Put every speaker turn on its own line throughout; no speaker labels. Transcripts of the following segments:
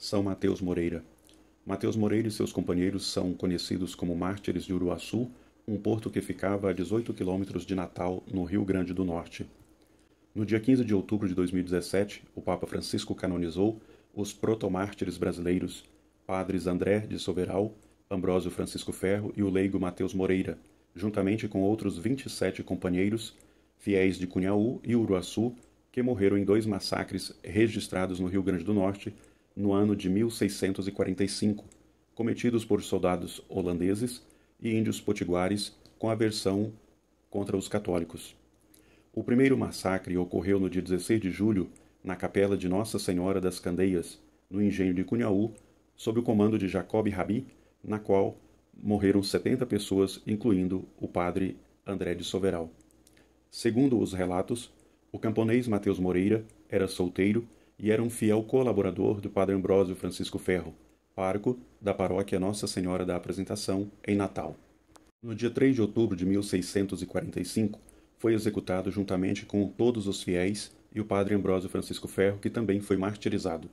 São Mateus Moreira. Mateus Moreira e seus companheiros são conhecidos como mártires de Uruaçu, um porto que ficava a 18 quilômetros de Natal, no Rio Grande do Norte. No dia 15 de outubro de 2017, o Papa Francisco canonizou os protomártires brasileiros, padres André de Soveral, Ambrósio Francisco Ferro e o leigo Mateus Moreira, juntamente com outros 27 companheiros, fiéis de Cunhaú e Uruaçu, que morreram em dois massacres registrados no Rio Grande do Norte no ano de 1645, cometidos por soldados holandeses e índios potiguares com aversão contra os católicos. O primeiro massacre ocorreu no dia 16 de julho, na capela de Nossa Senhora das Candeias, no engenho de Cunhaú, sob o comando de Jacob Rabi, na qual morreram 70 pessoas, incluindo o padre André de Soveral. Segundo os relatos, o camponês Mateus Moreira era solteiro e era um fiel colaborador do Padre Ambrósio Francisco Ferro, pároco da paróquia Nossa Senhora da Apresentação, em Natal. No dia 3 de outubro de 1645, foi executado juntamente com todos os fiéis e o padre Ambrósio Francisco Ferro, que também foi martirizado.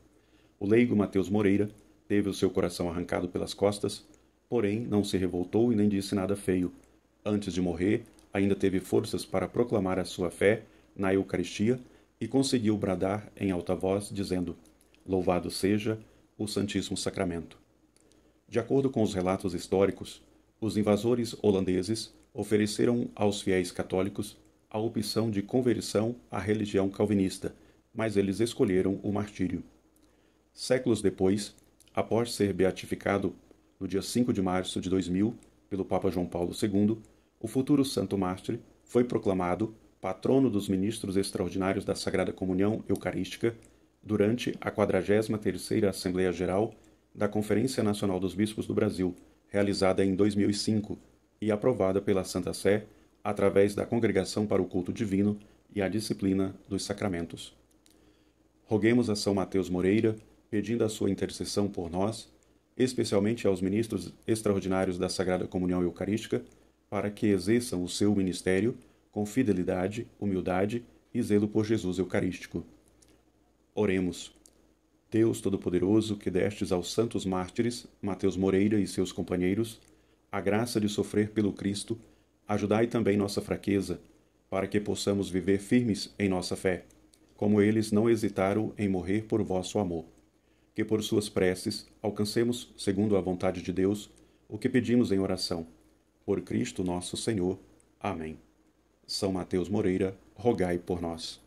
O leigo Mateus Moreira teve o seu coração arrancado pelas costas, porém não se revoltou e nem disse nada feio. Antes de morrer, ainda teve forças para proclamar a sua fé na Eucaristia e conseguiu bradar em alta voz, dizendo: Louvado seja o Santíssimo Sacramento. De acordo com os relatos históricos, os invasores holandeses ofereceram aos fiéis católicos a opção de conversão à religião calvinista, mas eles escolheram o martírio. Séculos depois, após ser beatificado no dia 5 de março de 2000 pelo Papa João Paulo II, o futuro Santo Mártir foi proclamado patrono dos ministros extraordinários da Sagrada Comunhão Eucarística, durante a 43ª Assembleia Geral da Conferência Nacional dos Bispos do Brasil, realizada em 2005 e aprovada pela Santa Sé através da Congregação para o Culto Divino e a Disciplina dos Sacramentos. Roguemos a São Mateus Moreira, pedindo a sua intercessão por nós, especialmente aos ministros extraordinários da Sagrada Comunhão Eucarística, para que exerçam o seu ministério com fidelidade, humildade e zelo por Jesus Eucarístico. Oremos. Deus Todo-Poderoso, que destes aos santos mártires, Mateus Moreira e seus companheiros, a graça de sofrer pelo Cristo, ajudai também nossa fraqueza, para que possamos viver firmes em nossa fé, como eles não hesitaram em morrer por vosso amor. Que por suas preces alcancemos, segundo a vontade de Deus, o que pedimos em oração. Por Cristo nosso Senhor. Amém. São Mateus Moreira, rogai por nós.